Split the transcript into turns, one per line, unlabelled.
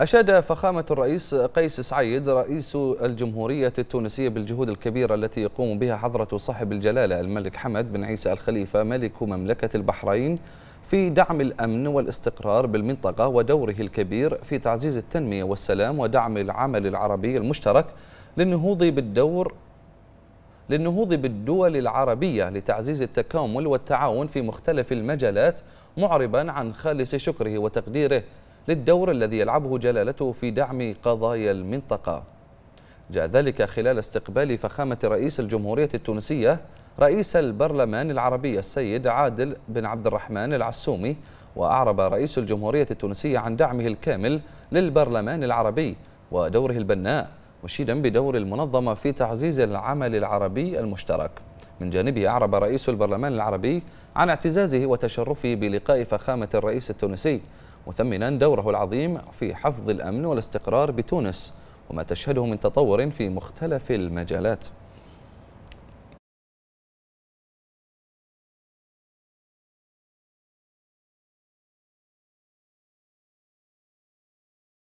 أشاد فخامة الرئيس قيس سعيد رئيس الجمهورية التونسية بالجهود الكبيرة التي يقوم بها حضرة صاحب الجلالة الملك حمد بن عيسى الخليفة ملك مملكة البحرين في دعم الأمن والاستقرار بالمنطقة ودوره الكبير في تعزيز التنمية والسلام ودعم العمل العربي المشترك للنهوض بالدور للنهوض بالدول العربية لتعزيز التكامل والتعاون في مختلف المجالات معربا عن خالص شكره وتقديره للدور الذي يلعبه جلالته في دعم قضايا المنطقة جاء ذلك خلال استقبال فخامة رئيس الجمهورية التونسية رئيس البرلمان العربي السيد عادل بن عبد الرحمن العسومي وأعرب رئيس الجمهورية التونسية عن دعمه الكامل للبرلمان العربي ودوره البناء مشيدا بدور المنظمة في تعزيز العمل العربي المشترك من جانبه أعرب رئيس البرلمان العربي عن اعتزازه وتشرفه بلقاء فخامة الرئيس التونسي مثمنا دوره العظيم في حفظ الأمن والاستقرار بتونس وما تشهده من تطور في مختلف المجالات